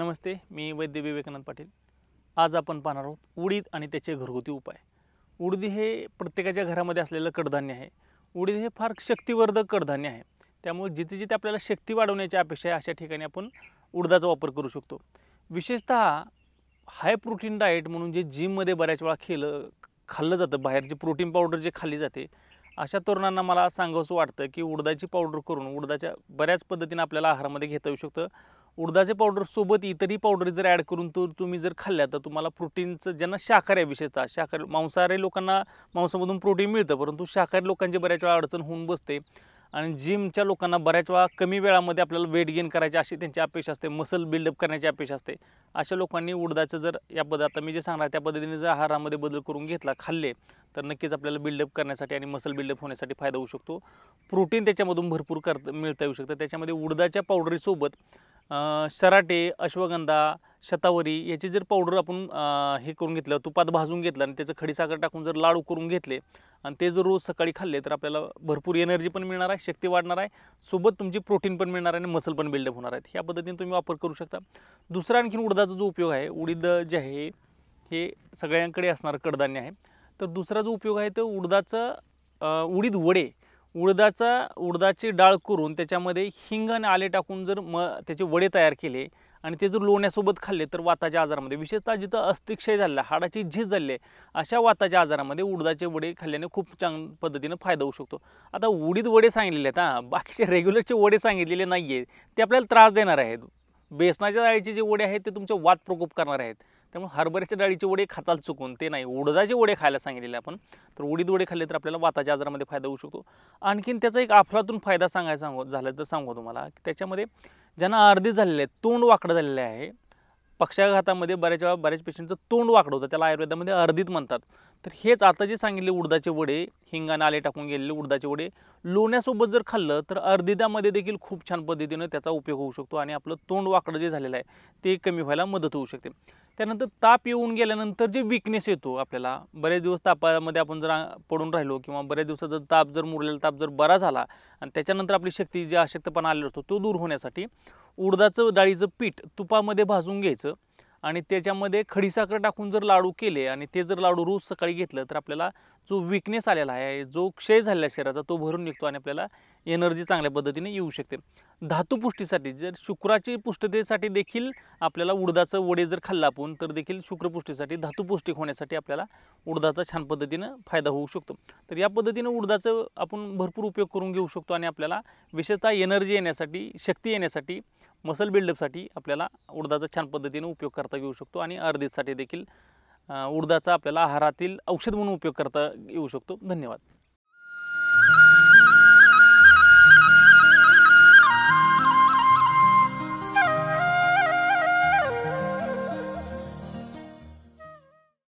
नमस्ते मी वैद्य विवेकानंद पाटील आज आपण पाहणार आहोत उडीद आणि त्याचे घरगुती उपाय उडीद हे प्रत्येकाच्या घरामध्ये असलेलं कडधान्य आहे उडीद हे फार शक्तिवर्धक कडधान्य आहे त्यामुळे जिथे जिथे आपल्याला शक्ती वाढवण्याची अपेक्षा आहे अशा ठिकाणी आपण उडदाचा वापर करू शकतो विशेषत हाय प्रोटीन डाएट म्हणून जे जिममध्ये बऱ्याच वेळा खेलं खाल्लं जातं बाहेर जे प्रोटीन पावडर जे खाल्ली जाते अशा तरुणांना मला सांगावंसं वाटतं की उडदाची पावडर करून उडदाच्या बऱ्याच पद्धतीने आपल्याला आहारामध्ये घेता येऊ शकतं उडदाचे पावडरसोबत इतरही पावडर जर ॲड करून तर तुम्ही जर खाल्ल्या तर तुम्हाला प्रोटीनचं ज्यांना शाकाहारी आहे विशेषतः शाकाहार मांसाहारी लोकांना मांसामधून प्रोटीन मिळतं परंतु शाकाहारी लोकांची बऱ्याच वेळा अडचण होऊन बसते आणि जिमच्या लोकांना बऱ्याच वेळा कमी वेळामध्ये आपल्याला वेट गेन करायची अशी त्यांची अपेक्षा असते मसल बिल्डअप करण्याची अपेक्षा असते अशा लोकांनी उडदाचं जर या पदार्थ मी जे सांगणार त्या पद्धतीने जर आहारामध्ये बदल करून घेतला खाल्ले तर नक्कीच आपल्याला बिल्डअप करण्यासाठी आणि मसल बिल्डअप होण्यासाठी फायदा होऊ शकतो प्रोटीन त्याच्यामधून भरपूर कर मिळता येऊ शकतं त्याच्यामध्ये उडदाच्या पावडरीसोबत शराटे अश्वगंधा शतावरी याची जर पावडर आपण हे करून घेतलं तुपात भाजून घेतलं आणि त्याचं खडीसाखर टाकून जर लाडू करून घेतले आणि ते जर रोज सकाळी खाल्ले तर आपल्याला भरपूर एनर्जी पण मिळणार आहे शक्ती वाढणार आहे सोबत तुमची प्रोटीन पण मिळणार आहे आणि मसल पण बिल्डअप होणार आहेत ह्या पद्धतीने तुम्ही वापर करू शकता दुसरा आणखीन उडदाचा जो उपयोग आहे उडीद जे आहे हे सगळ्यांकडे असणारं कडधान्य आहे तर दुसरा जो उपयोग आहे तो उडदाचं उडीद वडे उडदाचा उडदाची डाळ करून त्याच्यामध्ये हिंग आणि आले टाकून जर म त्याचे वडे तयार केले आणि ते जर लोण्यासोबत खाल्ले तर वाताच्या आजारामध्ये विशेषतः जिथं अस्तिक्षय झालेला हाडाची झीज झाली आहे अशा वाताच्या आजारामध्ये उडदाचे वडे खाल्ल्याने खूप चांग पद्धतीनं फायदा होऊ शकतो आता उडीद वडे सांगितलेले आहेत हां बाकीचे रेग्युलरचे वडे सांगितलेले नाही आहेत ते आपल्याला त्रास देणार आहेत बेसनाच्या डाळीचे जे वडे आहेत ते तुमचे वात प्रकोप करणार आहेत त्यामुळे हरभऱ्याच्या डाळीचे वडे खाचाल चुकून ते नाही उडदाचे वडे खायला सांगितलेले आपण तर उडीद वडे खाल्ले तर आपल्याला वाताच्या आजारामध्ये फायदा होऊ शकतो आणखीन त्याचा एक अफलातून फायदा सांगायचा सांगू झाला तर सांगू तुम्हाला त्याच्यामध्ये ज्यांना अर्धी झालेले आहे तोंड वाकडं झालेले आहे पक्षाघातामध्ये बऱ्याच बऱ्याच पेशंटचं तोंड वाकडं होतं त्याला आयुर्वेदामध्ये अर्धीत म्हणतात तर हेच आता जे सांगितले उडदाचे वडे हिंगाने आले टाकून गेलेले उडदाचे वडे लोण्यासोबत जर खाल्लं तर अर्धिदामध्ये देखील खूप छान पद्धतीनं त्याचा उपयोग होऊ शकतो आणि आपलं तोंड वाकडं जे झालेलं आहे ते कमी व्हायला मदत होऊ शकते त्यानंतर ताप येऊन गेल्यानंतर जे विकनेस येतो आपल्याला बऱ्याच दिवस तापामध्ये आपण जर पडून राहिलो किंवा बऱ्याच दिवसाचा ताप जर मुरलेला ताप जर बरा झाला आणि त्याच्यानंतर आपली शक्ती जे अशक्तपणा आलेला असतो तो दूर होण्यासाठी उडदाचं डाळीचं पीठ तुपामध्ये भाजून घ्यायचं आणि त्याच्यामध्ये खडीसाखर टाकून जर लाडू केले आणि ते जर लाडू रोज सकाळी घेतलं तर आपल्याला जो विकनेस आलेला आहे जो क्षय झालेला शरीराचा तो भरून निघतो आणि आपल्याला एनर्जी चांगल्या पद्धतीने येऊ शकते धातुपुष्टीसाठी जर शुक्राची पुष्टतेसाठी देखील आपल्याला उडदाचं वडे जर खाल्लं आपण तर देखील शुक्रपुष्टीसाठी धातुपुष्टी होण्यासाठी आपल्याला उडदाचा छान पद्धतीनं फायदा होऊ शकतो तर या पद्धतीनं उडदाचं आपण भरपूर उपयोग करून घेऊ शकतो आणि आपल्याला विशेषतः एनर्जी येण्यासाठी शक्ती येण्यासाठी मसल बिल्डअपसाठी आपल्याला उडदाचा छान पद्धतीने उपयोग करता येऊ शकतो आणि अर्धीसाठी देखील उडदाचा आपल्याला आहारातील औषध म्हणून उपयोग करता येऊ शकतो धन्यवाद